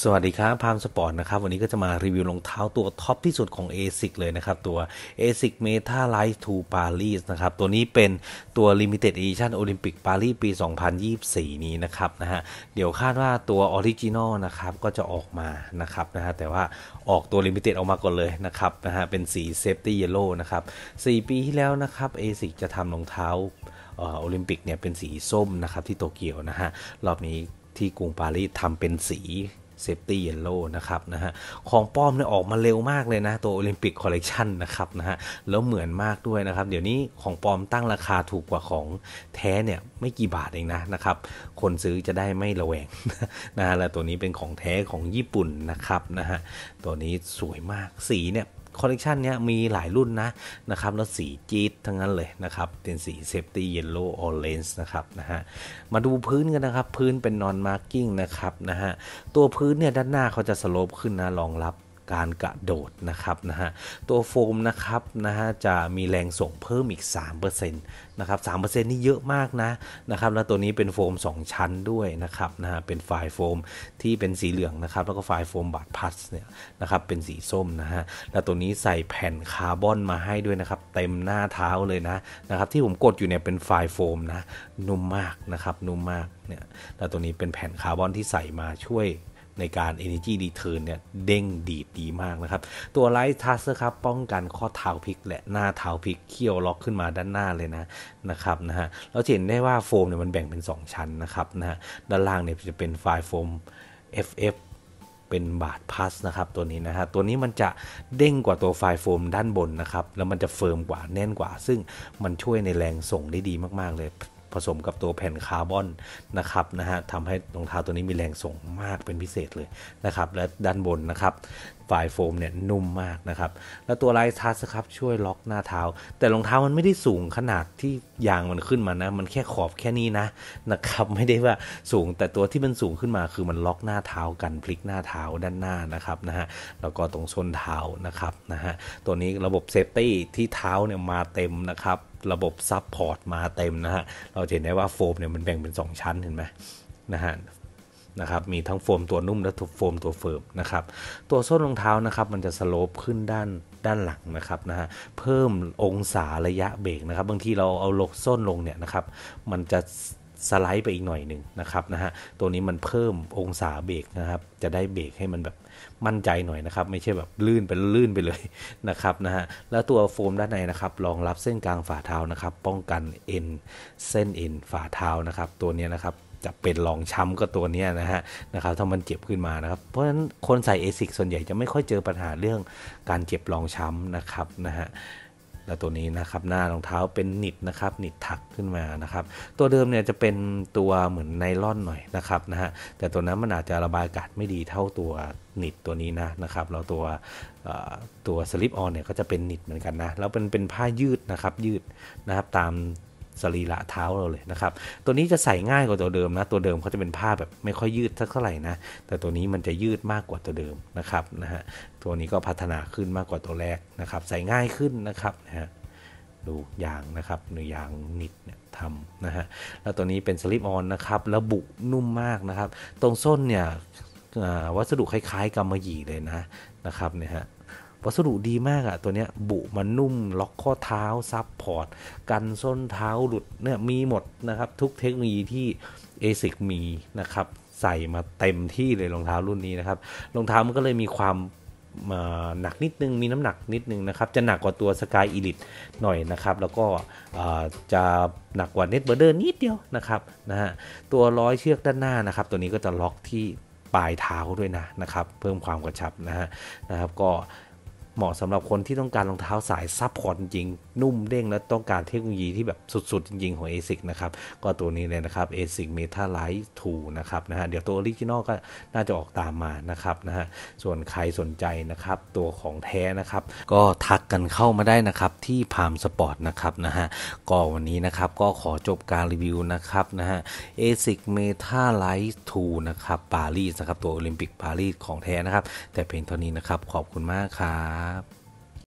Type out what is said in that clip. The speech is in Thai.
สวัสดีครับพามสปอร์ตนะครับ วันนี้ก็จะมารีวิวรองเท้าตัวท็อปที่สุดของ ASIC เลยนะครับ ตัว ASIC Meta Light 2 Paris นะครับ ตัวนี้เป็นตัว Limited Edition Olympic Paris ปี 2024 นี้นะครับนะฮะเดี๋ยวคาดว่าตัว Original นะครับ ก็จะออกมานะครับนะฮะแต่ว่าออกตัว Limited ออกมาก่อนเลยนะครับนะฮะเป็นสี Safety Yellow นะครับ4ปีที่แล้วนะครับ ASIC จะทำรองเท้าโอลิมปิกเนี่ยเป็นสีส้มนะครับที่โตเกียวนะฮะรอบนี้ที่กรุงปารีสทำเป็นสีเซฟตี้เยลโล่นะครับนะฮะ ของป้อมเนี่ยออกมาเร็วมากเลยนะ ตัวโอลิมปิกคอลเลกชันนะครับนะฮะ แล้วเหมือนมากด้วยนะครับ เดี๋ยวนี้ของปลอมตั้งราคาถูกกว่าของแท้เนี่ยไม่กี่บาทเองนะนะครับ คนซื้อจะได้ไม่ระแวงนะฮะ แล้วตัวนี้เป็นของแท้ของญี่ปุ่นนะครับนะฮะ ตัวนี้สวยมากสีเนี่ยคอลเลกชันนี้มีหลายรุ่นนะนะครับ แล้วสีจี๊ดทั้งนั้นเลยนะครับ เป็นสีเซฟตี้เยลโล่ออเรนจ์นะครับนะฮะ มาดูพื้นกันนะครับ พื้นเป็นนอนมาร์กิ้งนะครับนะฮะ ตัวพื้นเนี่ย ด้านหน้าเขาจะสโลปขึ้นนะรองรับการกระโดดนะครับนะฮะตัวโฟม นะครับ นะฮะ จะมีแรงส่งเพิ่มอีก 3%นะครับ3%นี่เยอะมากนะนะครับแล้วตัวนี้เป็นโฟม 2 ชั้นด้วยนะครับนะฮะเป็นไฟล์โฟมที่เป็นสีเหลืองนะครับ แล้วก็ไฟล์โฟมบาดพัสเนี่ยนะครับ เป็นสีส้มนะฮะแล้วตัวนี้ใส่แผ่นคาร์บอนมาให้ด้วยนะครับเต็มหน้าเท้าเลยนะนะครับที่ผมกดอยู่เนี่ยเป็นไฟล์โฟมนะ นุ่มมากนะครับนุ่มมากเนี่ยแล้วตัวนี้เป็นแผ่นคาร์บอนที่ใส่มาช่วยในการ Energy Return เนี่ยเด้งดีดดีมากนะครับ ตัวไลท์ทัสครับป้องกันข้อเท้าพลิกและหน้าเท้าพลิกเคี่ยวล็อกขึ้นมาด้านหน้าเลยนะนะครับนะฮะเราเห็นได้ว่าโฟมเนี่ยมันแบ่งเป็น 2 ชั้นนะครับนะฮะด้านล่างเนี่ยจะเป็นไฟล์โฟม FF เป็นบาทพัสนะครับตัวนี้นะฮะตัวนี้มันจะเด้งกว่าตัวไฟล์โฟมด้านบนนะครับ แล้วมันจะเฟิร์มกว่าแน่นกว่า ซึ่งมันช่วยในแรงส่งได้ดีมากๆเลยผสมกับตัวแผ่นคาร์บอนนะครับนะฮะทำให้รองเท้าตัวนี้มีแรงส่งมากเป็นพิเศษเลยนะครับ และด้านบนนะครับฝ่ายโฟมเนี่ยนุ่มมากนะครับ แล้วตัวลายทัสครับช่วยล็อกหน้าเท้า แต่รองเท้ามันไม่ได้สูงขนาดที่ยางมันขึ้นมานะ มันแค่ขอบแค่นี้นะนะครับ ไม่ได้ว่าสูง แต่ตัวที่มันสูงขึ้นมาคือมันล็อกหน้าเท้ากันพลิกหน้าเท้าด้านหน้านะครับนะฮะแล้วก็ตรงส้นเท้านะครับนะฮะตัวนี้ระบบเซฟตี้ที่เท้าเนี่ยมาเต็มนะครับระบบซับพอร์ตมาเต็มนะฮะ เราเห็นได้ว่าโฟมเนี่ย มันแบ่งเป็น 2 ชั้นเห็นไหมนะฮะนะครับ มีทั้งโฟมตัวนุ่ม และโฟมตัวเฟิร์มนะครับ ตัวส้นรองเท้านะครับ มันจะสโลปขึ้นด้านด้านหลังนะครับนะฮะ เพิ่มองศาระยะเบรกนะครับบางทีเราเอาลกส้นลงเนี่ยนะครับมันจะสไลด์ไปอีกหน่อยหนึ่งนะครับนะฮะตัวนี้มันเพิ่มองศาเบรกนะครับ จะได้เบรกให้มันแบบมั่นใจหน่อยนะครับ ไม่ใช่แบบลื่นไปลื่นไปเลยนะครับนะฮะแล้วตัวโฟมด้านในนะครับรองรับเส้นกลางฝ่าเท้านะครับ ป้องกันเอ็นเส้นเอ็นฝ่าเท้านะครับ ตัวนี้นะครับ จะเป็นรองช้ำก็ตัวนี้นะฮะนะครับถ้ามันเจ็บขึ้นมานะครับเพราะฉะนั้นคนใส่เอซิกส่วนใหญ่จะไม่ค่อยเจอปัญหาเรื่องการเจ็บรองช้ำนะครับนะฮะแล้วตัวนี้นะครับหน้ารองเท้าเป็นหนิดนะครับหนิดถักขึ้นมานะครับ ตัวเดิมเนี่ยจะเป็นตัวเหมือนไนล่อนหน่อยนะครับนะฮะแต่ตัวนั้นมันอาจจะระบายอากาศไม่ดีเท่าตัวหนิดตัวนี้นะนะครับเราตัวตัวสลิปออนเนี่ยก็จะเป็นหนิดเหมือนกันนะแล้วเป็นเป็นผ้ายืดนะครับยืดนะครับตามสรีระเท้าเราเลยนะครับตัวนี้จะใส่ง่ายกว่าตัวเดิมนะตัวเดิมเขาจะเป็นผ้าแบบไม่ค่อยยืดเท่าไหร่นะแต่ตัวนี้มันจะยืดมากกว่าตัวเดิมนะครับนะฮะตัวนี้ก็พัฒนาขึ้นมากกว่าตัวแรกนะครับ ใส่ง่ายขึ้นนะครับนะฮะดูยางนะครับหนูยางนิดเนี่ยทำนะฮะแล้วตัวนี้เป็นสลิปออนนะครับระบุนุ่มมากนะครับ ตรงส้นเนี่ยวัสดุคล้ายๆกำมะหยี่เลยนะนะครับเนี่ยฮะวัสดุดีมากอะ่ะตัวเนี้ยบุ มัน นุ่ม ล็อกข้อเท้าซับพอร์ต กัน ส้นเท้าหลุดเนี่ยมีหมดนะครับทุกเทคโนโลยีที่ ASIC มีนะครับใส่มาเต็มที่เลยรองเท้ารุ่นนี้ นะครับรองเท้ามันก็เลยมีความหนักนิด นึงมีน้ำหนักนิด นึง นะครับ จะหนักกว่าตัว Sky Elite หน่อย นะครับ แล้วก็จะหนักกว่า Netbirder นิดเดียวนะครับนะฮะตัวร้อยเชือกด้านหน้านะครับตัวนี้ก็จะล็อกที่ปลายเท้าด้วยนะนะครับเพิ่มความกระชับนะฮะนะครับก็เหมาะสำหรับคนที่ต้องการรองเท้าสายซับพอร์ตจริง นุ่มเด้งและต้องการเทคโนโลยีที่แบบสุด ๆ จริงๆของ ASIC นะครับ ก็ตัวนี้เลยนะครับ ASIC Meta l i t 2นะครับนะฮะ เดี๋ยวตัวออริจินอลก็น่าจะออกตามมานะครับนะฮะ ส่วนใครสนใจนะครับ ตัวของแท้นะครับ ก็ทักกันเข้ามาได้นะครับที่พามสปอร์ตนะครับนะฮะ ก็วันนี้นะครับก็ขอจบการรีวิวนะครับนะฮะ ASIC Meta l i t 2นะครับ ปารีสนะครับตัวโอลิมปิกปารีสของแท้นะครับแต่เพียงเท่านี้นะครับขอบคุณมากครับครับ